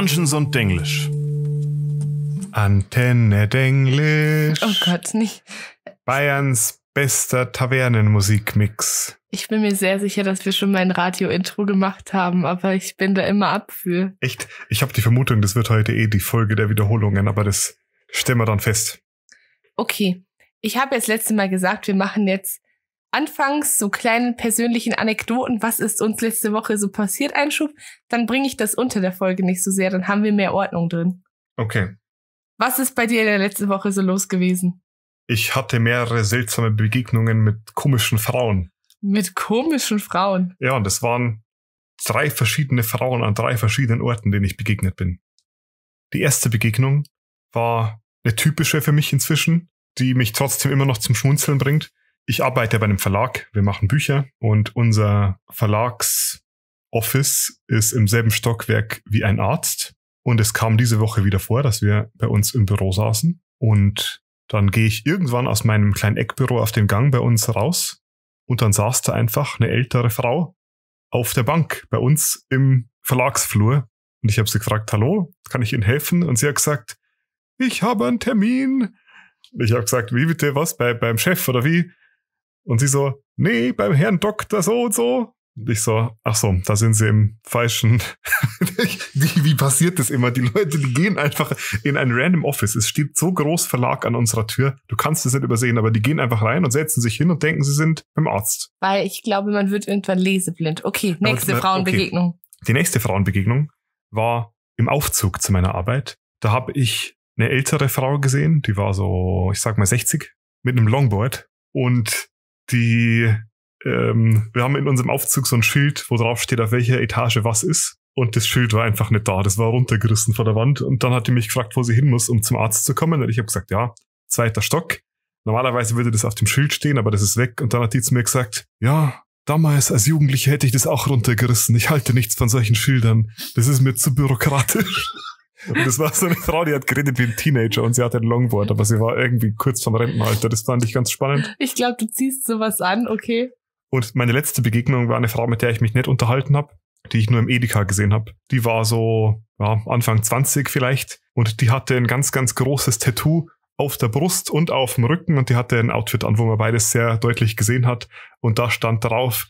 Dungeons und Denglisch. Antenne Denglisch. Oh Gott, nicht. Bayerns bester Tavernenmusikmix. Ich bin mir sehr sicher, dass wir schon mein Radio-Intro gemacht haben, aber ich bin da immer ab für. Echt? Ich habe die Vermutung, das wird heute eh die Folge der Wiederholungen, aber das stellen wir dann fest. Okay. Ich habe jetzt letzte Mal gesagt, wir machen jetzt anfangs so kleinen persönlichen Anekdoten, was ist uns letzte Woche so passiert, Einschub, dann bringe ich das unter der Folge nicht so sehr, dann haben wir mehr Ordnung drin. Okay. Was ist bei dir in der letzten Woche so los gewesen? Ich hatte mehrere seltsame Begegnungen mit komischen Frauen. Mit komischen Frauen? Ja, und es waren drei verschiedene Frauen an drei verschiedenen Orten, denen ich begegnet bin. Die erste Begegnung war eine typische für mich inzwischen, die mich trotzdem immer noch zum Schmunzeln bringt ich arbeite bei einem Verlag, wir machen Bücher und unser Verlagsoffice ist im selben Stockwerk wie ein Arzt. Und es kam diese Woche wieder vor, dass wir bei uns im Büro saßen. Und dann gehe ich irgendwann aus meinem kleinen Eckbüro auf dem Gang bei uns raus. Und dann saß da einfach eine ältere Frau auf der Bank bei uns im Verlagsflur. Und ich habe sie gefragt, hallo, kann ich Ihnen helfen? Und sie hat gesagt, ich habe einen Termin. Ich habe gesagt, wie bitte, was, bei, beim Chef oder wie? Und sie so, nee, beim Herrn Doktor so und so. Und ich so, ach so, da sind sie im falschen. Wie passiert das immer? Die Leute, die gehen einfach in ein random Office. Es steht so groß Verlag an unserer Tür. Du kannst es nicht übersehen, aber die gehen einfach rein und setzen sich hin und denken, sie sind beim Arzt. Weil ich glaube, man wird irgendwann leseblind. Okay, nächste aber, Frauenbegegnung. Okay. Die nächste Frauenbegegnung war im Aufzug zu meiner Arbeit. Da habe ich eine ältere Frau gesehen, die war so, ich sag mal 60, mit einem Longboard und die, ähm, wir haben in unserem Aufzug so ein Schild, wo drauf steht, auf welcher Etage was ist. Und das Schild war einfach nicht da. Das war runtergerissen von der Wand. Und dann hat die mich gefragt, wo sie hin muss, um zum Arzt zu kommen. Und ich habe gesagt, ja, zweiter Stock. Normalerweise würde das auf dem Schild stehen, aber das ist weg. Und dann hat die zu mir gesagt, ja, damals als Jugendliche hätte ich das auch runtergerissen. Ich halte nichts von solchen Schildern. Das ist mir zu bürokratisch. Und das war so eine Frau, die hat geredet wie ein Teenager und sie hatte ein Longboard, aber sie war irgendwie kurz vom Rentenalter. Das fand ich ganz spannend. Ich glaube, du ziehst sowas an, okay. Und meine letzte Begegnung war eine Frau, mit der ich mich nicht unterhalten habe, die ich nur im Edeka gesehen habe. Die war so ja, Anfang 20 vielleicht und die hatte ein ganz, ganz großes Tattoo auf der Brust und auf dem Rücken und die hatte ein Outfit an, wo man beides sehr deutlich gesehen hat. Und da stand drauf,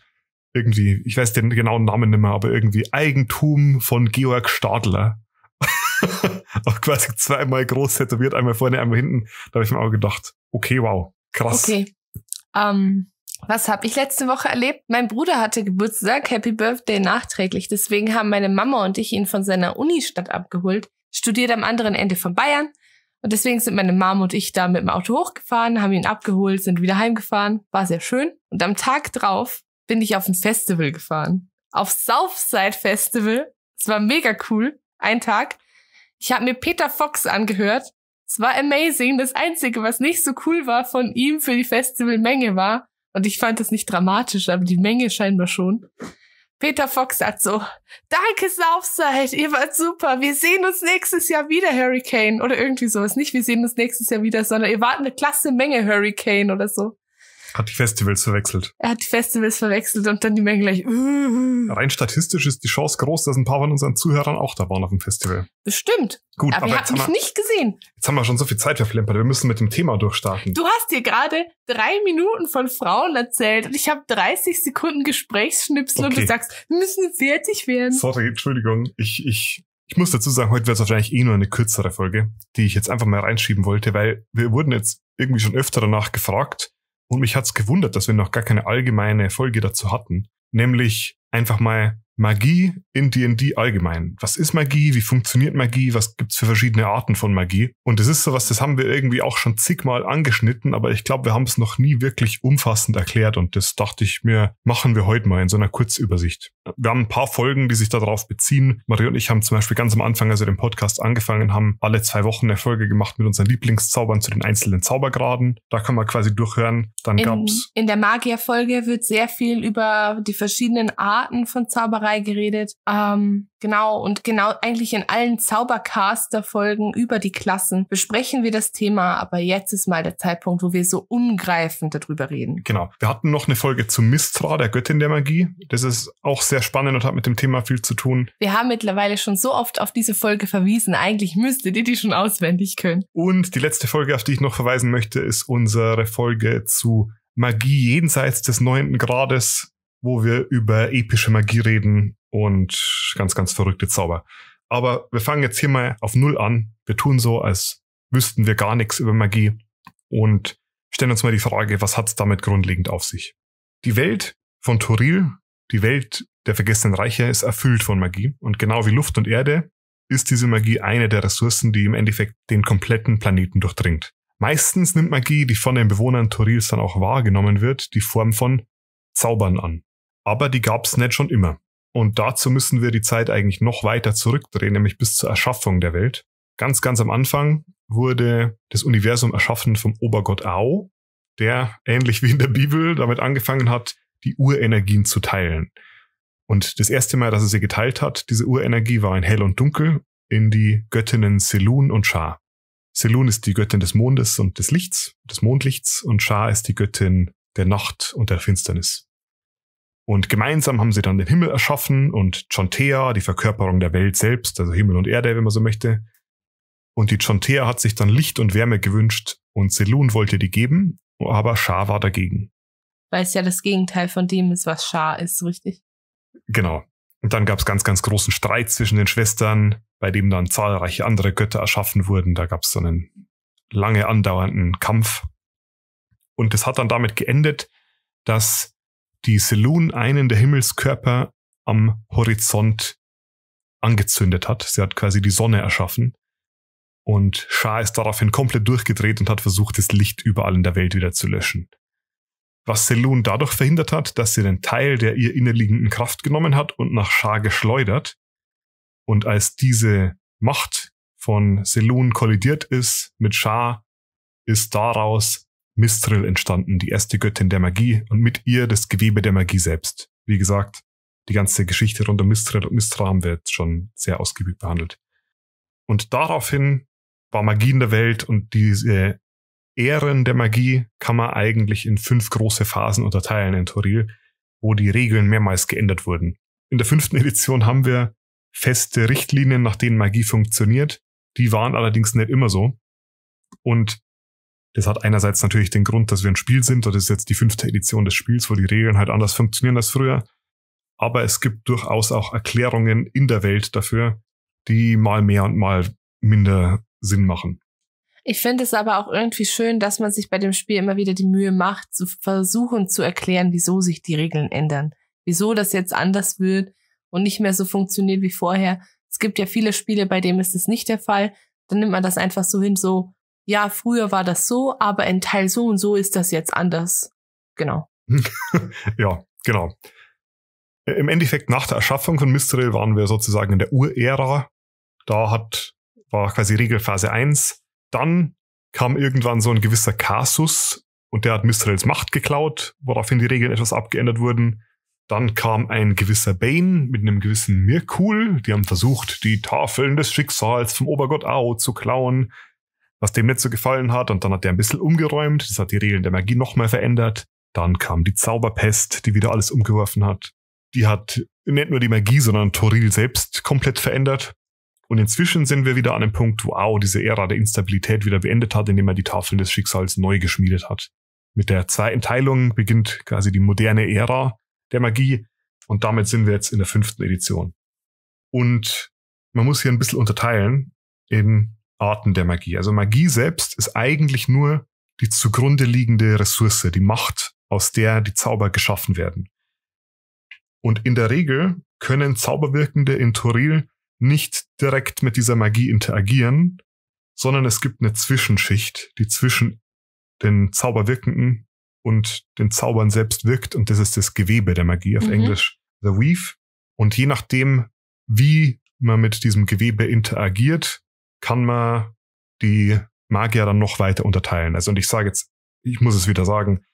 irgendwie, ich weiß den genauen Namen nicht mehr, aber irgendwie Eigentum von Georg Stadler auch quasi zweimal groß tätowiert, einmal vorne, einmal hinten. Da habe ich mir auch gedacht, okay, wow, krass. Okay. Um, ähm, was habe ich letzte Woche erlebt? Mein Bruder hatte Geburtstag, Happy Birthday nachträglich. Deswegen haben meine Mama und ich ihn von seiner Unistadt abgeholt, studiert am anderen Ende von Bayern. Und deswegen sind meine Mom und ich da mit dem Auto hochgefahren, haben ihn abgeholt, sind wieder heimgefahren. War sehr schön. Und am Tag drauf bin ich auf ein Festival gefahren. Auf Southside Festival. Es war mega cool. Ein Tag. Ich habe mir Peter Fox angehört. Es war amazing. Das Einzige, was nicht so cool war von ihm für die Festivalmenge war, und ich fand das nicht dramatisch, aber die Menge scheinbar schon. Peter Fox sagt so, danke Southside, ihr wart super, wir sehen uns nächstes Jahr wieder, Hurricane. Oder irgendwie sowas. Nicht, wir sehen uns nächstes Jahr wieder, sondern ihr wart eine klasse Menge, Hurricane oder so. Hat die Festivals verwechselt. Er hat die Festivals verwechselt und dann die Menge gleich. Uh. Rein statistisch ist die Chance groß, dass ein paar von unseren Zuhörern auch da waren auf dem Festival. Bestimmt. Gut, aber, aber ihr habt mich wir, nicht gesehen. Jetzt haben wir schon so viel Zeit verplempert. Wir müssen mit dem Thema durchstarten. Du hast dir gerade drei Minuten von Frauen erzählt und ich habe 30 Sekunden Gesprächsschnipsel okay. und du sagst, wir müssen fertig werden. Sorry, Entschuldigung. Ich, ich ich muss dazu sagen, heute wäre es wahrscheinlich eh nur eine kürzere Folge, die ich jetzt einfach mal reinschieben wollte, weil wir wurden jetzt irgendwie schon öfter danach gefragt, und mich hat's gewundert, dass wir noch gar keine allgemeine Folge dazu hatten. Nämlich einfach mal Magie in D&D allgemein. Was ist Magie? Wie funktioniert Magie? Was gibt's für verschiedene Arten von Magie? Und es ist sowas, das haben wir irgendwie auch schon zigmal angeschnitten, aber ich glaube, wir haben es noch nie wirklich umfassend erklärt und das dachte ich mir, machen wir heute mal in so einer Kurzübersicht. Wir haben ein paar Folgen, die sich darauf beziehen. Marie und ich haben zum Beispiel ganz am Anfang, als wir den Podcast angefangen haben, alle zwei Wochen eine Folge gemacht mit unseren Lieblingszaubern zu den einzelnen Zaubergraden. Da kann man quasi durchhören. Dann in, gab's... In der Magierfolge wird sehr viel über die verschiedenen Arten von Zauberei Zauberei geredet. Ähm, genau, und genau eigentlich in allen Zaubercaster-Folgen über die Klassen besprechen wir das Thema, aber jetzt ist mal der Zeitpunkt, wo wir so umgreifend darüber reden. Genau. Wir hatten noch eine Folge zu Mistra, der Göttin der Magie. Das ist auch sehr spannend und hat mit dem Thema viel zu tun. Wir haben mittlerweile schon so oft auf diese Folge verwiesen. Eigentlich müsstet ihr die schon auswendig können. Und die letzte Folge, auf die ich noch verweisen möchte, ist unsere Folge zu Magie jenseits des neunten Grades wo wir über epische Magie reden und ganz, ganz verrückte Zauber. Aber wir fangen jetzt hier mal auf Null an. Wir tun so, als wüssten wir gar nichts über Magie und stellen uns mal die Frage, was hat es damit grundlegend auf sich? Die Welt von Toril, die Welt der vergessenen Reiche, ist erfüllt von Magie. Und genau wie Luft und Erde ist diese Magie eine der Ressourcen, die im Endeffekt den kompletten Planeten durchdringt. Meistens nimmt Magie, die von den Bewohnern Torils dann auch wahrgenommen wird, die Form von Zaubern an aber die gab es nicht schon immer. Und dazu müssen wir die Zeit eigentlich noch weiter zurückdrehen, nämlich bis zur Erschaffung der Welt. Ganz, ganz am Anfang wurde das Universum erschaffen vom Obergott Ao, der ähnlich wie in der Bibel damit angefangen hat, die Urenergien zu teilen. Und das erste Mal, dass er sie geteilt hat, diese Urenergie war in Hell und Dunkel in die Göttinnen Selun und Shah. Selun ist die Göttin des Mondes und des Lichts, des Mondlichts und Shah ist die Göttin der Nacht und der Finsternis. Und gemeinsam haben sie dann den Himmel erschaffen und Chontea, die Verkörperung der Welt selbst, also Himmel und Erde, wenn man so möchte. Und die Chontea hat sich dann Licht und Wärme gewünscht und Selun wollte die geben, aber Shah war dagegen. Weil es ja das Gegenteil von dem ist, was Shah ist, richtig? Genau. Und dann gab es ganz, ganz großen Streit zwischen den Schwestern, bei dem dann zahlreiche andere Götter erschaffen wurden. Da gab es so einen lange andauernden Kampf. Und es hat dann damit geendet, dass die Selun einen der Himmelskörper am Horizont angezündet hat. Sie hat quasi die Sonne erschaffen. Und Shah ist daraufhin komplett durchgedreht und hat versucht, das Licht überall in der Welt wieder zu löschen. Was Selun dadurch verhindert hat, dass sie einen Teil der ihr innerliegenden Kraft genommen hat und nach Shah geschleudert. Und als diese Macht von Selun kollidiert ist mit Shah, ist daraus Mistril entstanden, die erste Göttin der Magie und mit ihr das Gewebe der Magie selbst. Wie gesagt, die ganze Geschichte rund um Mistril und Mistram wird schon sehr ausgiebig behandelt. Und daraufhin war Magie in der Welt und diese Ehren der Magie kann man eigentlich in fünf große Phasen unterteilen in Toril, wo die Regeln mehrmals geändert wurden. In der fünften Edition haben wir feste Richtlinien, nach denen Magie funktioniert. Die waren allerdings nicht immer so. Und das hat einerseits natürlich den Grund, dass wir ein Spiel sind. Das ist jetzt die fünfte Edition des Spiels, wo die Regeln halt anders funktionieren als früher. Aber es gibt durchaus auch Erklärungen in der Welt dafür, die mal mehr und mal minder Sinn machen. Ich finde es aber auch irgendwie schön, dass man sich bei dem Spiel immer wieder die Mühe macht, zu versuchen zu erklären, wieso sich die Regeln ändern. Wieso das jetzt anders wird und nicht mehr so funktioniert wie vorher. Es gibt ja viele Spiele, bei denen ist das nicht der Fall. Dann nimmt man das einfach so hin, so, ja, früher war das so, aber in Teil so und so ist das jetzt anders. Genau. ja, genau. Äh, Im Endeffekt nach der Erschaffung von Mistral waren wir sozusagen in der Urära. Da hat, war quasi Regelphase 1. Dann kam irgendwann so ein gewisser Kasus und der hat Mistrals Macht geklaut, woraufhin die Regeln etwas abgeändert wurden. Dann kam ein gewisser Bane mit einem gewissen Mirkul. Die haben versucht, die Tafeln des Schicksals vom Obergott Ao zu klauen was dem nicht so gefallen hat. Und dann hat er ein bisschen umgeräumt. Das hat die Regeln der Magie nochmal verändert. Dann kam die Zauberpest, die wieder alles umgeworfen hat. Die hat nicht nur die Magie, sondern Toril selbst komplett verändert. Und inzwischen sind wir wieder an einem Punkt, wo Ao diese Ära der Instabilität wieder beendet hat, indem er die Tafeln des Schicksals neu geschmiedet hat. Mit der zweiten Teilung beginnt quasi die moderne Ära der Magie. Und damit sind wir jetzt in der fünften Edition. Und man muss hier ein bisschen unterteilen in Arten der Magie. Also Magie selbst ist eigentlich nur die zugrunde liegende Ressource, die Macht, aus der die Zauber geschaffen werden. Und in der Regel können Zauberwirkende in Toril nicht direkt mit dieser Magie interagieren, sondern es gibt eine Zwischenschicht, die zwischen den Zauberwirkenden und den Zaubern selbst wirkt. Und das ist das Gewebe der Magie auf mhm. Englisch, the weave. Und je nachdem, wie man mit diesem Gewebe interagiert, kann man die Magier dann noch weiter unterteilen. Also, und ich sage jetzt, ich muss es wieder sagen,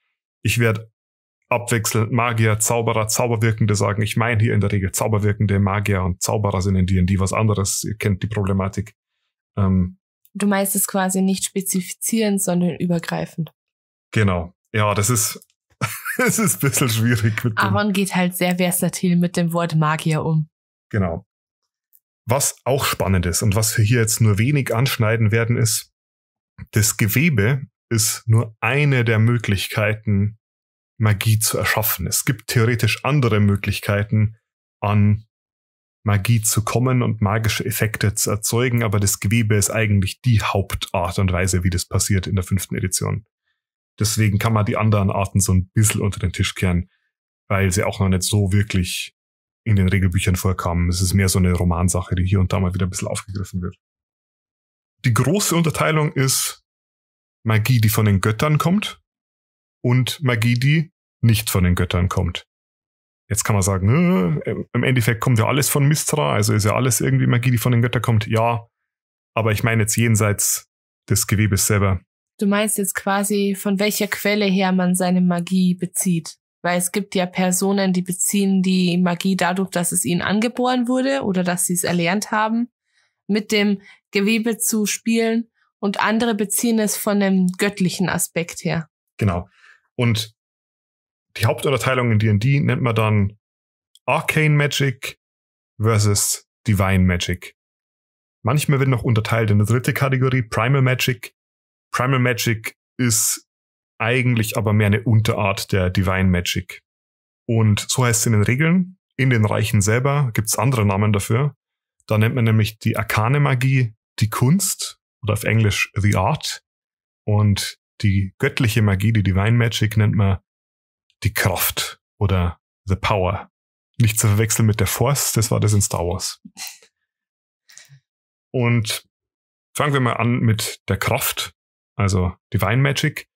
ich werde abwechselnd Magier, Zauberer, Zauberwirkende sagen. Ich meine hier in der Regel Zauberwirkende, Magier und Zauberer sind in D&D was anderes. Ihr kennt die Problematik. Ähm, du meinst es quasi nicht spezifizierend, sondern übergreifend. Genau. Ja, das ist, das ist ein bisschen schwierig. Mit Aaron geht halt sehr versatil mit dem Wort Magier um. Genau. Was auch spannend ist und was wir hier jetzt nur wenig anschneiden werden, ist, das Gewebe ist nur eine der Möglichkeiten, Magie zu erschaffen. Es gibt theoretisch andere Möglichkeiten, an Magie zu kommen und magische Effekte zu erzeugen, aber das Gewebe ist eigentlich die Hauptart und Weise, wie das passiert in der fünften Edition. Deswegen kann man die anderen Arten so ein bisschen unter den Tisch kehren, weil sie auch noch nicht so wirklich in den Regelbüchern vorkamen. Es ist mehr so eine Romansache, die hier und da mal wieder ein bisschen aufgegriffen wird. Die große Unterteilung ist Magie, die von den Göttern kommt und Magie, die nicht von den Göttern kommt. Jetzt kann man sagen, äh, im Endeffekt kommt ja alles von Mistra, also ist ja alles irgendwie Magie, die von den Göttern kommt. Ja, aber ich meine jetzt jenseits des Gewebes selber. Du meinst jetzt quasi, von welcher Quelle her man seine Magie bezieht weil es gibt ja Personen, die beziehen die Magie dadurch, dass es ihnen angeboren wurde oder dass sie es erlernt haben, mit dem Gewebe zu spielen und andere beziehen es von einem göttlichen Aspekt her. Genau. Und die Hauptunterteilung in D&D nennt man dann Arcane Magic versus Divine Magic. Manchmal wird noch unterteilt in eine dritte Kategorie, Primal Magic. Primal Magic ist eigentlich aber mehr eine Unterart der Divine Magic. Und so heißt es in den Regeln. In den Reichen selber gibt es andere Namen dafür. Da nennt man nämlich die Arkane Magie die Kunst oder auf Englisch The Art. Und die göttliche Magie, die Divine Magic, nennt man die Kraft oder The Power. Nicht zu verwechseln mit der Force, das war das in Star Wars. Und fangen wir mal an mit der Kraft, also Divine Magic.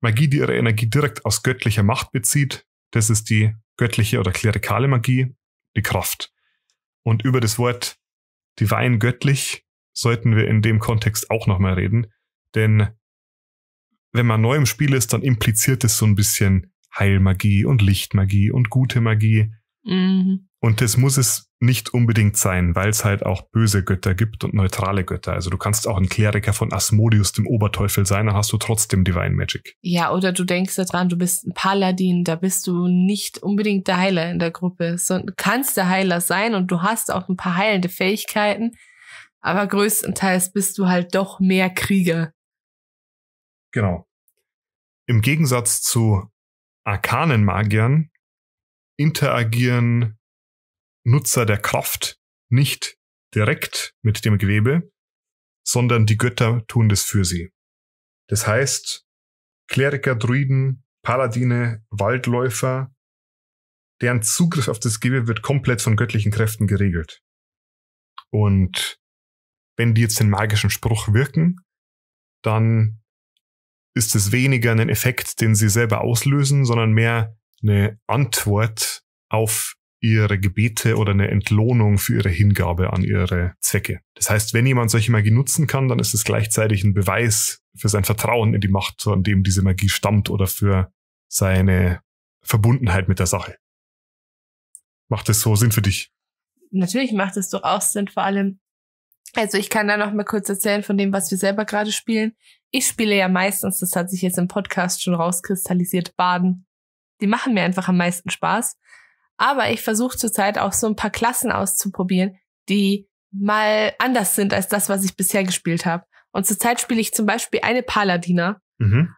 Magie, die ihre Energie direkt aus göttlicher Macht bezieht, das ist die göttliche oder klerikale Magie, die Kraft. Und über das Wort divine göttlich sollten wir in dem Kontext auch nochmal reden, denn wenn man neu im Spiel ist, dann impliziert es so ein bisschen Heilmagie und Lichtmagie und gute Magie. Mhm. Und das muss es nicht unbedingt sein, weil es halt auch böse Götter gibt und neutrale Götter. Also du kannst auch ein Kleriker von Asmodius, dem Oberteufel, sein, dann hast du trotzdem Divine Magic. Ja, oder du denkst daran, du bist ein Paladin, da bist du nicht unbedingt der Heiler in der Gruppe, sondern kannst der Heiler sein und du hast auch ein paar heilende Fähigkeiten, aber größtenteils bist du halt doch mehr Krieger. Genau. Im Gegensatz zu arkanen Magiern interagieren Nutzer der Kraft nicht direkt mit dem Gewebe, sondern die Götter tun das für sie. Das heißt, Kleriker, Druiden, Paladine, Waldläufer, deren Zugriff auf das Gewebe wird komplett von göttlichen Kräften geregelt. Und wenn die jetzt den magischen Spruch wirken, dann ist es weniger ein Effekt, den sie selber auslösen, sondern mehr eine Antwort auf ihre Gebete oder eine Entlohnung für ihre Hingabe an ihre Zwecke. Das heißt, wenn jemand solche Magie nutzen kann, dann ist es gleichzeitig ein Beweis für sein Vertrauen in die Macht, an dem diese Magie stammt oder für seine Verbundenheit mit der Sache. Macht es so Sinn für dich? Natürlich macht es durchaus Sinn, vor allem. Also ich kann da noch mal kurz erzählen von dem, was wir selber gerade spielen. Ich spiele ja meistens, das hat sich jetzt im Podcast schon rauskristallisiert, Baden. Die machen mir einfach am meisten Spaß. Aber ich versuche zurzeit auch so ein paar Klassen auszuprobieren, die mal anders sind als das, was ich bisher gespielt habe. Und zurzeit spiele ich zum Beispiel eine Paladiner. Mhm.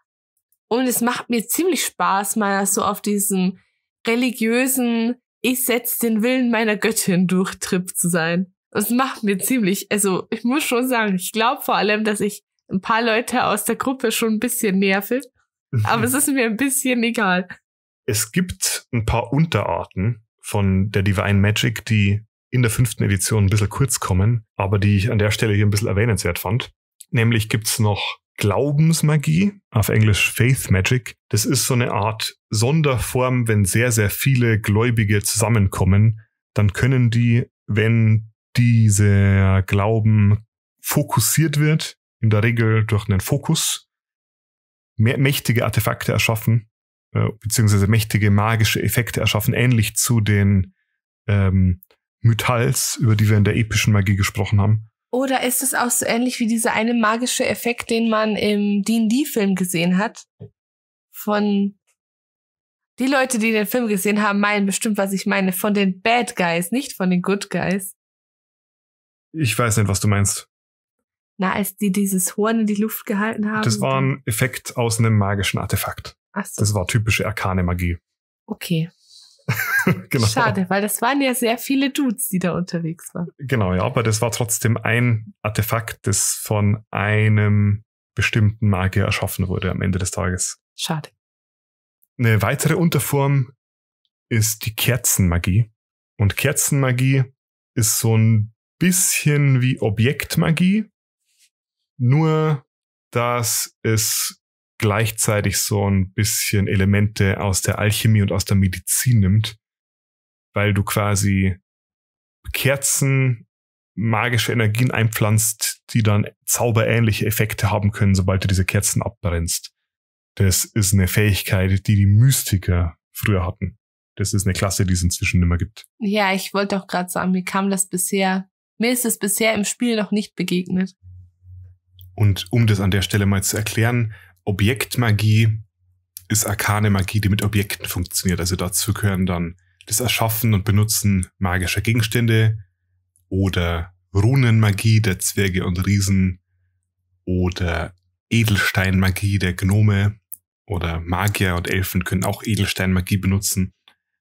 Und es macht mir ziemlich Spaß, mal so auf diesem religiösen, ich setze den Willen meiner Göttin durch Trip zu sein. Das macht mir ziemlich, also ich muss schon sagen, ich glaube vor allem, dass ich ein paar Leute aus der Gruppe schon ein bisschen nerve. Aber es ist mir ein bisschen egal. Es gibt ein paar Unterarten von der Divine Magic, die in der fünften Edition ein bisschen kurz kommen, aber die ich an der Stelle hier ein bisschen erwähnenswert fand. Nämlich gibt's noch Glaubensmagie, auf Englisch Faith Magic. Das ist so eine Art Sonderform, wenn sehr, sehr viele Gläubige zusammenkommen, dann können die, wenn dieser Glauben fokussiert wird, in der Regel durch einen Fokus, mächtige Artefakte erschaffen, äh, beziehungsweise mächtige magische Effekte erschaffen, ähnlich zu den ähm, Mythals, über die wir in der epischen Magie gesprochen haben. Oder ist es auch so ähnlich wie dieser eine magische Effekt, den man im D&D-Film gesehen hat? Von die Leute, die den Film gesehen haben, meinen bestimmt, was ich meine. Von den Bad Guys, nicht von den Good Guys. Ich weiß nicht, was du meinst. Na, als die dieses Horn in die Luft gehalten haben. Das war ein Effekt aus einem magischen Artefakt. Ach so. Das war typische arkane Magie. Okay. genau. Schade, weil das waren ja sehr viele Dudes, die da unterwegs waren. Genau, ja, aber das war trotzdem ein Artefakt, das von einem bestimmten Magier erschaffen wurde am Ende des Tages. Schade. Eine weitere Unterform ist die Kerzenmagie. Und Kerzenmagie ist so ein bisschen wie Objektmagie, nur dass es gleichzeitig so ein bisschen Elemente aus der Alchemie und aus der Medizin nimmt, weil du quasi Kerzen, magische Energien einpflanzt, die dann zauberähnliche Effekte haben können, sobald du diese Kerzen abbrennst. Das ist eine Fähigkeit, die die Mystiker früher hatten. Das ist eine Klasse, die es inzwischen immer gibt. Ja, ich wollte auch gerade sagen, mir kam das bisher, mir ist es bisher im Spiel noch nicht begegnet. Und um das an der Stelle mal zu erklären, Objektmagie ist arkane Magie, die mit Objekten funktioniert. Also dazu gehören dann das Erschaffen und Benutzen magischer Gegenstände oder Runenmagie der Zwerge und Riesen oder Edelsteinmagie der Gnome oder Magier und Elfen können auch Edelsteinmagie benutzen.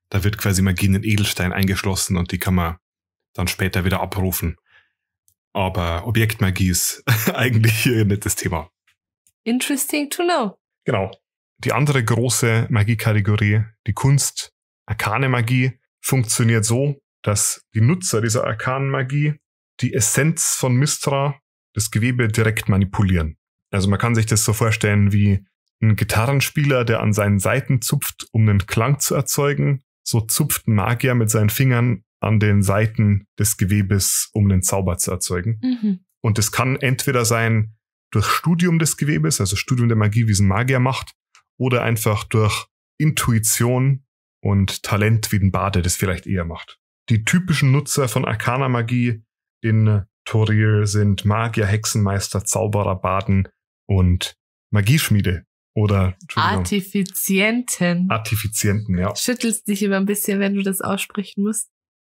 Da wird quasi Magie in den Edelstein eingeschlossen und die kann man dann später wieder abrufen. Aber Objektmagie ist eigentlich hier ein nettes Thema. Interesting to know. Genau. Die andere große Magiekategorie, die Kunst, Arkane Magie, funktioniert so, dass die Nutzer dieser Arkanen Magie die Essenz von Mistra, das Gewebe direkt manipulieren. Also man kann sich das so vorstellen wie ein Gitarrenspieler, der an seinen Seiten zupft, um einen Klang zu erzeugen. So zupft ein Magier mit seinen Fingern an den Seiten des Gewebes, um einen Zauber zu erzeugen. Mhm. Und es kann entweder sein, durch Studium des Gewebes, also Studium der Magie, wie es ein Magier macht, oder einfach durch Intuition und Talent, wie ein Bade das vielleicht eher macht. Die typischen Nutzer von Arcana-Magie in Toril sind Magier, Hexenmeister, Zauberer, Baden und Magieschmiede oder Artifizienten. Artifizienten, ja. Schüttelst dich immer ein bisschen, wenn du das aussprechen musst.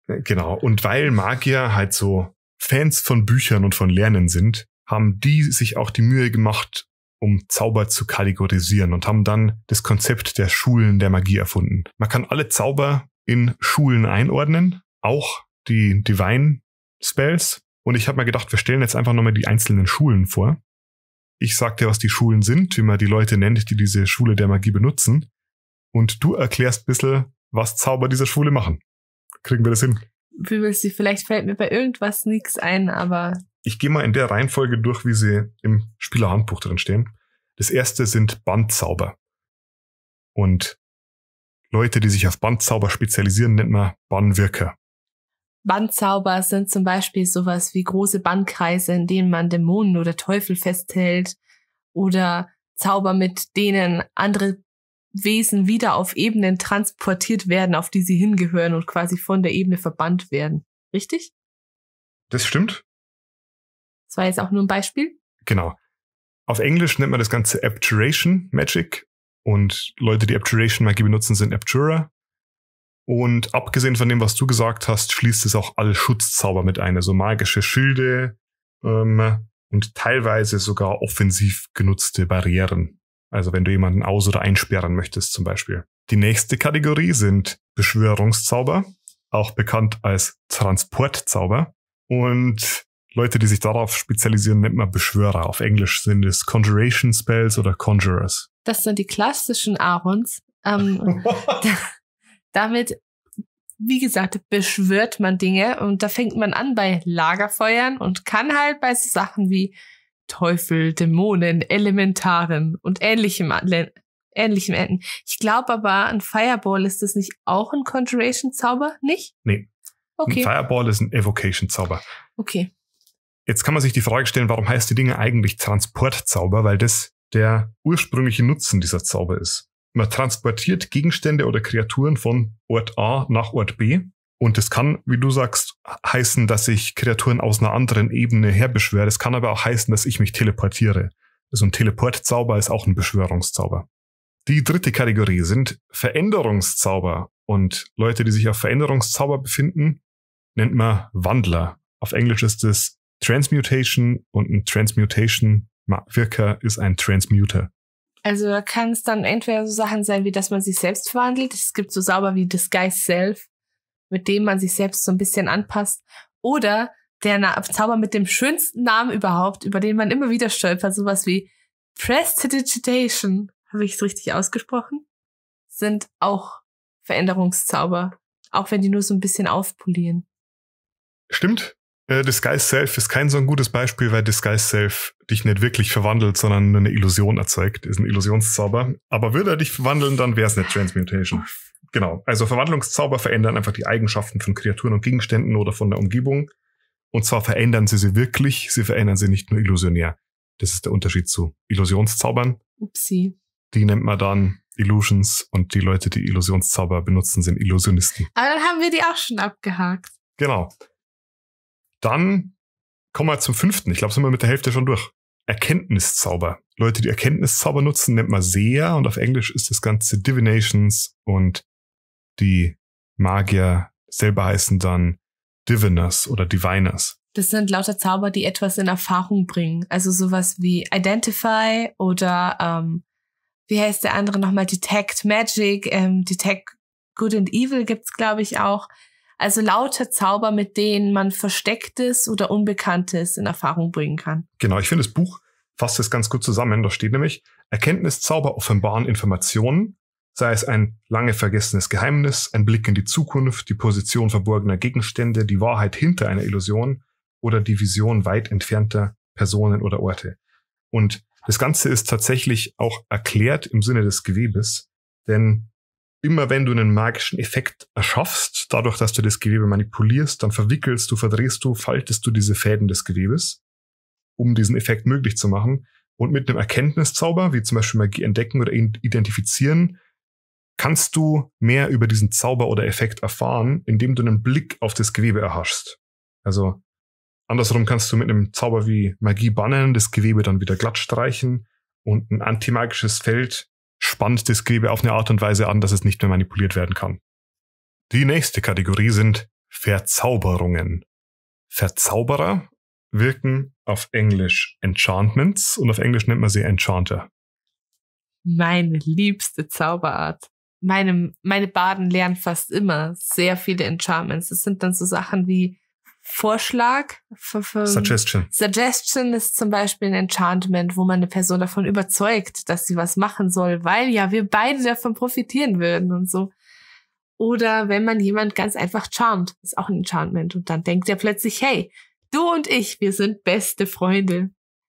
Genau. Und weil Magier halt so Fans von Büchern und von Lernen sind, haben die sich auch die Mühe gemacht, um Zauber zu kategorisieren und haben dann das Konzept der Schulen der Magie erfunden. Man kann alle Zauber in Schulen einordnen, auch die Divine Spells. Und ich habe mir gedacht, wir stellen jetzt einfach nochmal die einzelnen Schulen vor. Ich sag dir, was die Schulen sind, wie man die Leute nennt, die diese Schule der Magie benutzen. Und du erklärst ein bisschen, was Zauber dieser Schule machen. Kriegen wir das hin? vielleicht fällt mir bei irgendwas nichts ein, aber ich gehe mal in der Reihenfolge durch, wie sie im Spielerhandbuch drin stehen. Das erste sind Bandzauber. Und Leute, die sich auf Bandzauber spezialisieren, nennt man Bannwirker. Bandzauber sind zum Beispiel sowas wie große Bandkreise, in denen man Dämonen oder Teufel festhält oder Zauber, mit denen andere Wesen wieder auf Ebenen transportiert werden, auf die sie hingehören und quasi von der Ebene verbannt werden. Richtig? Das stimmt. Das war jetzt auch nur ein Beispiel. Genau. Auf Englisch nennt man das Ganze Abjuration Magic und Leute, die Abjuration Magie benutzen, sind Abjurer. Und abgesehen von dem, was du gesagt hast, schließt es auch alle Schutzzauber mit ein, also magische Schilde ähm, und teilweise sogar offensiv genutzte Barrieren. Also wenn du jemanden aus- oder einsperren möchtest zum Beispiel. Die nächste Kategorie sind Beschwörungszauber, auch bekannt als Transportzauber. Und Leute, die sich darauf spezialisieren, nennt man Beschwörer. Auf Englisch sind es Conjuration Spells oder Conjurers. Das sind die klassischen Aarons. Ähm, damit, wie gesagt, beschwört man Dinge und da fängt man an bei Lagerfeuern und kann halt bei so Sachen wie Teufel, Dämonen, Elementaren und ähnlichem ähnlichem enden. Ich glaube aber, ein Fireball ist das nicht auch ein Conjuration-Zauber, nicht? Nee. Okay. Ein Fireball ist ein Evocation-Zauber. Okay. Jetzt kann man sich die Frage stellen, warum heißt die Dinge eigentlich Transportzauber? Weil das der ursprüngliche Nutzen dieser Zauber ist. Man transportiert Gegenstände oder Kreaturen von Ort A nach Ort B. Und das kann, wie du sagst, heißen, dass ich Kreaturen aus einer anderen Ebene herbeschwöre. Es kann aber auch heißen, dass ich mich teleportiere. Also ein Teleportzauber ist auch ein Beschwörungszauber. Die dritte Kategorie sind Veränderungszauber. Und Leute, die sich auf Veränderungszauber befinden, nennt man Wandler. Auf Englisch ist es Transmutation und ein Transmutation-Wirker ist ein Transmuter. Also da kann es dann entweder so Sachen sein, wie dass man sich selbst verwandelt. Es gibt so sauber wie Disguise Self, mit dem man sich selbst so ein bisschen anpasst. Oder der Na Zauber mit dem schönsten Namen überhaupt, über den man immer wieder stolpert, sowas wie Prestidigitation, habe ich es richtig ausgesprochen, sind auch Veränderungszauber, auch wenn die nur so ein bisschen aufpolieren. Stimmt, äh, Disguise Self ist kein so ein gutes Beispiel, weil Disguise Self dich nicht wirklich verwandelt, sondern nur eine Illusion erzeugt. Ist ein Illusionszauber. Aber würde er dich verwandeln, dann wäre es nicht Transmutation. Genau. Also Verwandlungszauber verändern einfach die Eigenschaften von Kreaturen und Gegenständen oder von der Umgebung. Und zwar verändern sie sie wirklich, sie verändern sie nicht nur illusionär. Das ist der Unterschied zu Illusionszaubern. Upsi. Die nennt man dann Illusions und die Leute, die Illusionszauber benutzen, sind Illusionisten. Aber dann haben wir die auch schon abgehakt. Genau. Dann kommen wir zum fünften. Ich glaube, sind wir mit der Hälfte schon durch. Erkenntniszauber. Leute, die Erkenntniszauber nutzen, nennt man Seher und auf Englisch ist das Ganze Divinations und die Magier selber heißen dann Diviners oder Diviners. Das sind lauter Zauber, die etwas in Erfahrung bringen. Also sowas wie Identify oder ähm, wie heißt der andere nochmal? Detect Magic, ähm, Detect Good and Evil gibt es, glaube ich auch. Also lauter Zauber, mit denen man Verstecktes oder Unbekanntes in Erfahrung bringen kann. Genau, ich finde das Buch fasst es ganz gut zusammen. Da steht nämlich, Erkenntniszauber offenbaren Informationen, sei es ein lange vergessenes Geheimnis, ein Blick in die Zukunft, die Position verborgener Gegenstände, die Wahrheit hinter einer Illusion oder die Vision weit entfernter Personen oder Orte. Und das Ganze ist tatsächlich auch erklärt im Sinne des Gewebes, denn immer wenn du einen magischen Effekt erschaffst, dadurch, dass du das Gewebe manipulierst, dann verwickelst du, verdrehst du, faltest du diese Fäden des Gewebes, um diesen Effekt möglich zu machen. Und mit einem Erkenntniszauber, wie zum Beispiel Magie entdecken oder identifizieren, kannst du mehr über diesen Zauber oder Effekt erfahren, indem du einen Blick auf das Gewebe erhaschst. Also andersrum kannst du mit einem Zauber wie Magie bannen, das Gewebe dann wieder glatt streichen und ein antimagisches Feld spannt das Gewebe auf eine Art und Weise an, dass es nicht mehr manipuliert werden kann. Die nächste Kategorie sind Verzauberungen. Verzauberer wirken auf Englisch Enchantments und auf Englisch nennt man sie Enchanter. Meine liebste Zauberart. Meine, meine Baden lernen fast immer sehr viele Enchantments. Das sind dann so Sachen wie Vorschlag. Für, für Suggestion. Suggestion ist zum Beispiel ein Enchantment, wo man eine Person davon überzeugt, dass sie was machen soll, weil ja wir beide davon profitieren würden und so. Oder wenn man jemand ganz einfach charmt, ist auch ein Enchantment. Und dann denkt er plötzlich, hey, du und ich, wir sind beste Freunde.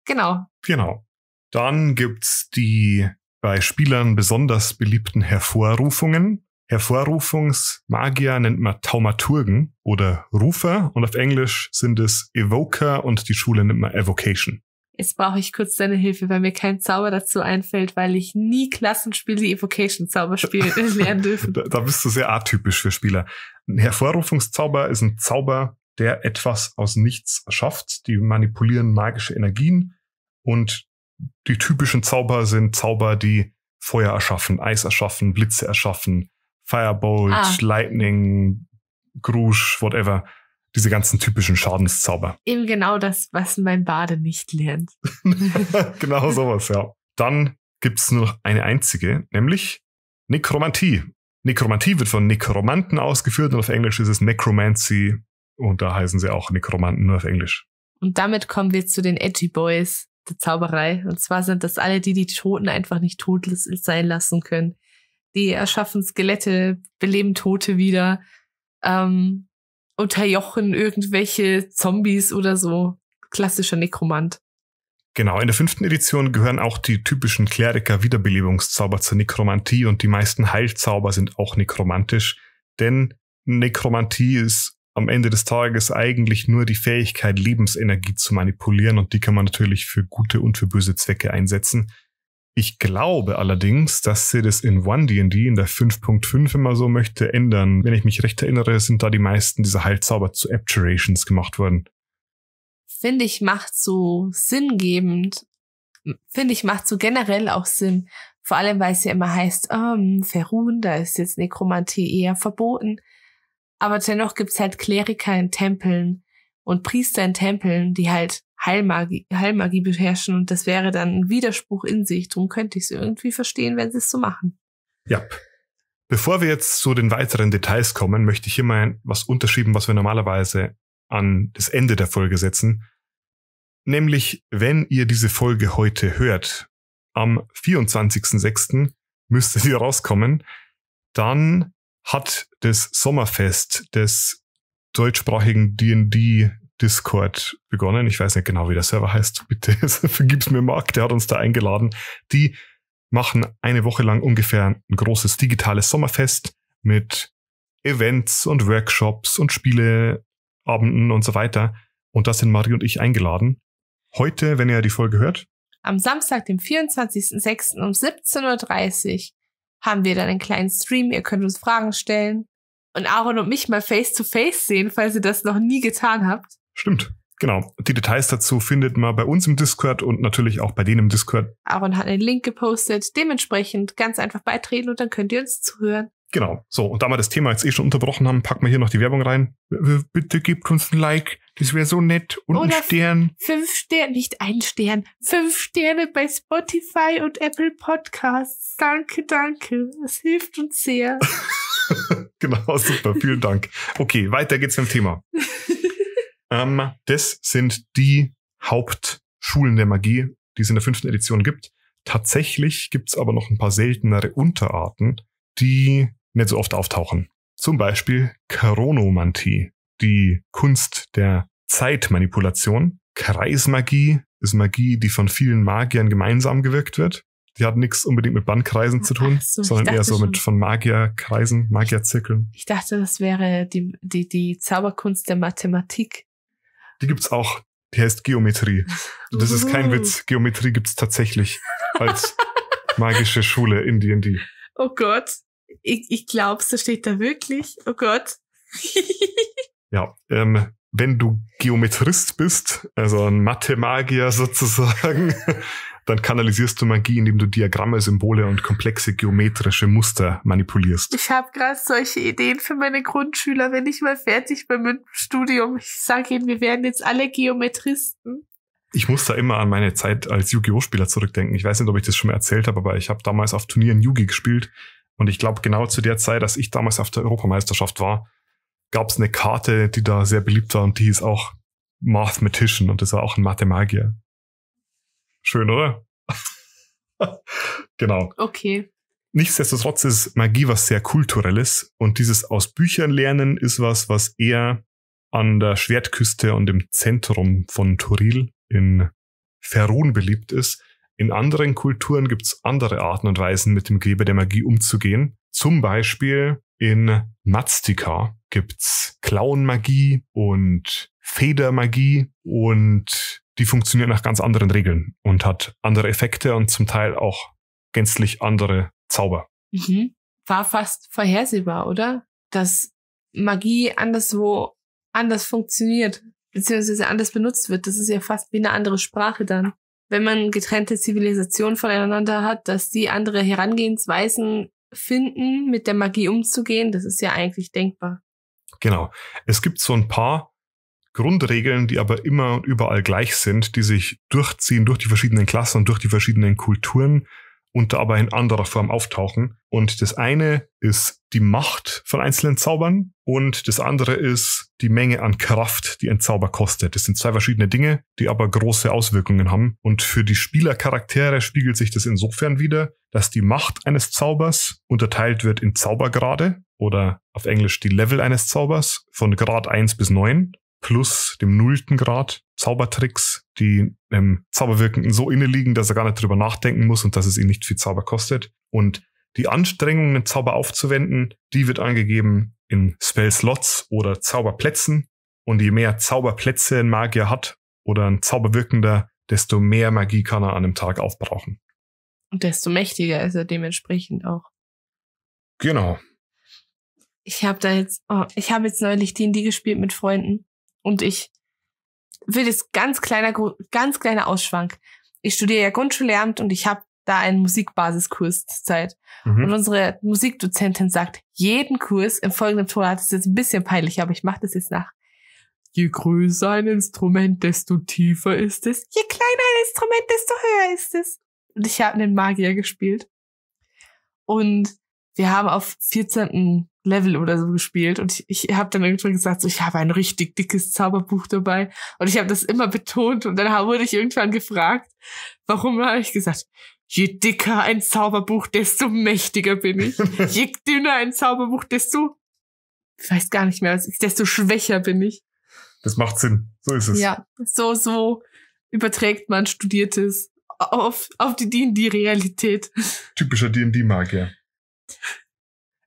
Genau. Genau. Dann gibt's die bei Spielern besonders beliebten Hervorrufungen. Hervorrufungsmagier nennt man Taumaturgen oder Rufer und auf Englisch sind es Evoker und die Schule nennt man Evocation. Jetzt brauche ich kurz deine Hilfe, weil mir kein Zauber dazu einfällt, weil ich nie Klassenspiele die Evocation-Zauber spielen lernen dürfen. Da, da bist du sehr atypisch für Spieler. Ein Hervorrufungszauber ist ein Zauber, der etwas aus nichts erschafft. Die manipulieren magische Energien und die typischen Zauber sind Zauber, die Feuer erschaffen, Eis erschaffen, Blitze erschaffen, Firebolt, ah. Lightning, Grusch, whatever. Diese ganzen typischen Schadenszauber. Eben genau das, was mein Bade nicht lernt. genau sowas, ja. Dann gibt es nur noch eine einzige, nämlich Nekromantie. Nekromantie wird von Nekromanten ausgeführt und auf Englisch ist es Necromancy und da heißen sie auch Nekromanten nur auf Englisch. Und damit kommen wir zu den Edgy Boys der Zauberei. Und zwar sind das alle die, die Toten einfach nicht tot sein lassen können. Die erschaffen Skelette, beleben Tote wieder, ähm, unterjochen irgendwelche Zombies oder so. Klassischer Nekromant. Genau, in der fünften Edition gehören auch die typischen Kleriker-Wiederbelebungszauber zur Nekromantie und die meisten Heilzauber sind auch nekromantisch, denn Nekromantie ist am Ende des Tages eigentlich nur die Fähigkeit, Lebensenergie zu manipulieren und die kann man natürlich für gute und für böse Zwecke einsetzen. Ich glaube allerdings, dass sie das in One D&D in der 5.5 immer so möchte ändern. Wenn ich mich recht erinnere, sind da die meisten dieser Heilzauber zu Abjurations gemacht worden. Finde ich macht so sinngebend. Finde ich macht so generell auch Sinn. Vor allem, weil es ja immer heißt, ähm, Verun, da ist jetzt Nekromantie eher verboten. Aber dennoch gibt's halt Kleriker in Tempeln und Priester in Tempeln, die halt Heilmagie, Heilmagie beherrschen und das wäre dann ein Widerspruch in sich. Drum könnte ich es irgendwie verstehen, wenn sie es so machen. Ja. Bevor wir jetzt zu den weiteren Details kommen, möchte ich hier mal was unterschieben, was wir normalerweise an das Ende der Folge setzen. Nämlich, wenn ihr diese Folge heute hört, am 24.06. müsste sie rauskommen, dann hat das Sommerfest des deutschsprachigen D&D Discord begonnen. Ich weiß nicht genau, wie der Server heißt. Bitte vergib's mir Marc, der hat uns da eingeladen. Die machen eine Woche lang ungefähr ein großes digitales Sommerfest mit Events und Workshops und Spieleabenden und so weiter. Und da sind Marie und ich eingeladen. Heute, wenn ihr die Folge hört. Am Samstag, dem 24.06. um 17.30 Uhr haben wir dann einen kleinen Stream. Ihr könnt uns Fragen stellen und Aaron und mich mal face to face sehen, falls ihr das noch nie getan habt. Stimmt. Genau. Die Details dazu findet man bei uns im Discord und natürlich auch bei denen im Discord. Aaron hat einen Link gepostet. Dementsprechend ganz einfach beitreten und dann könnt ihr uns zuhören. Genau. So, und da wir das Thema jetzt eh schon unterbrochen haben, packen wir hier noch die Werbung rein. Bitte gebt uns ein Like, das wäre so nett. Und Oder ein Stern. Fünf Sterne, nicht ein Stern. Fünf Sterne bei Spotify und Apple Podcasts. Danke, danke. Es hilft uns sehr. genau, super. Vielen Dank. Okay, weiter geht's mit dem Thema. Ähm, das sind die Hauptschulen der Magie, die es in der fünften Edition gibt. Tatsächlich gibt es aber noch ein paar seltenere Unterarten, die nicht so oft auftauchen. Zum Beispiel Chronomantie, die Kunst der Zeitmanipulation. Kreismagie ist Magie, die von vielen Magiern gemeinsam gewirkt wird. Die hat nichts unbedingt mit Bandkreisen zu tun, so, sondern eher so mit von Magierkreisen, Magierzirkeln. Ich dachte, das wäre die, die, die Zauberkunst der Mathematik. Die gibt's auch. Die heißt Geometrie. Das ist kein mhm. Witz. Geometrie gibt's tatsächlich als magische Schule in D&D. Oh Gott. Ich, ich glaube, so steht da wirklich. Oh Gott. ja, ähm, wenn du Geometrist bist, also ein Mathemagier sozusagen, dann kanalisierst du Magie, indem du Diagramme, Symbole und komplexe geometrische Muster manipulierst. Ich habe gerade solche Ideen für meine Grundschüler, wenn ich mal fertig bin mit dem Studium. Ich sage ihnen, wir werden jetzt alle Geometristen. Ich muss da immer an meine Zeit als Yu-Gi-Oh! Spieler zurückdenken. Ich weiß nicht, ob ich das schon mal erzählt habe, aber ich habe damals auf Turnieren Yu-Gi gespielt. Und ich glaube, genau zu der Zeit, dass ich damals auf der Europameisterschaft war, gab es eine Karte, die da sehr beliebt war und die hieß auch Mathematician und das war auch ein Mathemagier. Schön, oder? genau. Okay. Nichtsdestotrotz ist Magie was sehr Kulturelles und dieses aus Büchern lernen ist was, was eher an der Schwertküste und im Zentrum von Turil in Ferun beliebt ist. In anderen Kulturen gibt's andere Arten und Weisen, mit dem Geber der Magie umzugehen. Zum Beispiel in Maztika gibt's Klauenmagie und Federmagie und die funktioniert nach ganz anderen Regeln und hat andere Effekte und zum Teil auch gänzlich andere Zauber. Mhm. War fast vorhersehbar, oder? Dass Magie anderswo anders funktioniert, beziehungsweise anders benutzt wird. Das ist ja fast wie eine andere Sprache dann. Wenn man getrennte Zivilisationen voneinander hat, dass die andere Herangehensweisen finden, mit der Magie umzugehen, das ist ja eigentlich denkbar. Genau. Es gibt so ein paar Grundregeln, die aber immer und überall gleich sind, die sich durchziehen durch die verschiedenen Klassen und durch die verschiedenen Kulturen und dabei in anderer Form auftauchen. Und das eine ist die Macht von einzelnen Zaubern und das andere ist die Menge an Kraft, die ein Zauber kostet. Das sind zwei verschiedene Dinge, die aber große Auswirkungen haben. Und für die Spielercharaktere spiegelt sich das insofern wieder, dass die Macht eines Zaubers unterteilt wird in Zaubergrade oder auf Englisch die Level eines Zaubers von Grad 1 bis 9 plus dem nullten Grad Zaubertricks, die einem Zauberwirkenden so inne liegen, dass er gar nicht drüber nachdenken muss und dass es ihn nicht viel Zauber kostet. Und die Anstrengung, einen Zauber aufzuwenden, die wird angegeben in Spell-Slots oder Zauberplätzen. Und je mehr Zauberplätze ein Magier hat oder ein Zauberwirkender, desto mehr Magie kann er an einem Tag aufbrauchen. Und desto mächtiger ist er dementsprechend auch. Genau. Ich habe da jetzt, oh, ich habe jetzt neulich D&D gespielt mit Freunden und ich will jetzt ganz kleiner, ganz kleiner Ausschwank. Ich studiere ja Grundschullehramt und ich habe da einen Musikbasiskurs zurzeit. Mhm. Und unsere Musikdozentin sagt, jeden Kurs im folgenden Ton, hat es jetzt ein bisschen peinlich, aber ich mache das jetzt nach. Je größer ein Instrument, desto tiefer ist es. Je kleiner ein Instrument, desto höher ist es. Und ich habe einen Magier gespielt. Und wir haben auf 14. Level oder so gespielt und ich, ich habe dann irgendwann gesagt, so, ich habe ein richtig dickes Zauberbuch dabei und ich habe das immer betont und dann wurde ich irgendwann gefragt, warum habe ich gesagt, je dicker ein Zauberbuch, desto mächtiger bin ich. je dünner ein Zauberbuch, desto, ich weiß gar nicht mehr, desto schwächer bin ich. Das macht Sinn, so ist es. Ja, so, so überträgt man Studiertes auf, auf die D&D-Realität. Typischer D&D-Magier.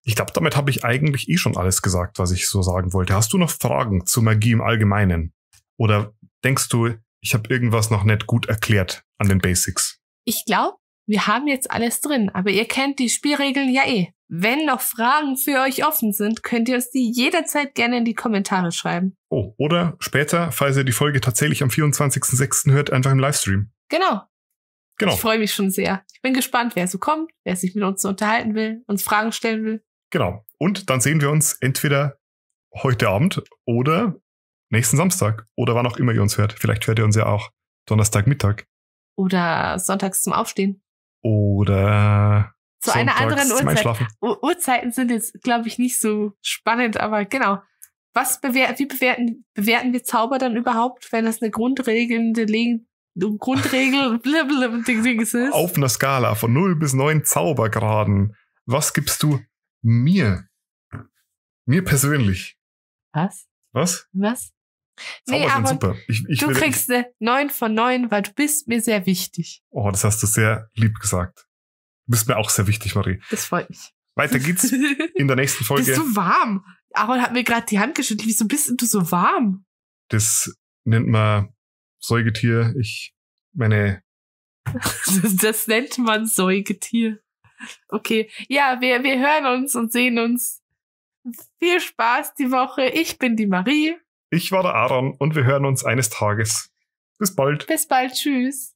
Ich glaube, damit habe ich eigentlich eh schon alles gesagt, was ich so sagen wollte. Hast du noch Fragen zu Magie im Allgemeinen? Oder denkst du, ich habe irgendwas noch nicht gut erklärt an den Basics? Ich glaube, wir haben jetzt alles drin, aber ihr kennt die Spielregeln ja eh. Wenn noch Fragen für euch offen sind, könnt ihr uns die jederzeit gerne in die Kommentare schreiben. Oh, oder später, falls ihr die Folge tatsächlich am 24.06. hört, einfach im Livestream. Genau, Genau. Ich freue mich schon sehr. Ich bin gespannt, wer so kommt, wer sich mit uns so unterhalten will, uns Fragen stellen will. Genau. Und dann sehen wir uns entweder heute Abend oder nächsten Samstag oder wann auch immer ihr uns hört. Vielleicht hört ihr uns ja auch Donnerstagmittag. Oder sonntags zum Aufstehen. Oder zu einer anderen Uhrzeit. Uhrzeiten sind jetzt, glaube ich, nicht so spannend, aber genau. Was bewer wie bewerten, bewerten wir Zauber dann überhaupt, wenn das eine grundregelnde, Grundregel, blablabla, Ding, Ding, Auf einer Skala von 0 bis 9 Zaubergraden. Was gibst du mir? Mir persönlich. Was? Was? Was? Zauber nee, aber super. Ich, ich du will, kriegst ich, eine 9 von 9, weil du bist mir sehr wichtig. Oh, das hast du sehr lieb gesagt. Du bist mir auch sehr wichtig, Marie. Das freut mich. Weiter geht's in der nächsten Folge. Bist du warm? Aaron hat mir gerade die Hand geschüttelt. Wieso bist du so warm? Das nennt man Säugetier. Ich, meine. das, nennt man Säugetier. Okay. Ja, wir, wir hören uns und sehen uns. Viel Spaß die Woche. Ich bin die Marie. Ich war der Aaron und wir hören uns eines Tages. Bis bald. Bis bald. Tschüss.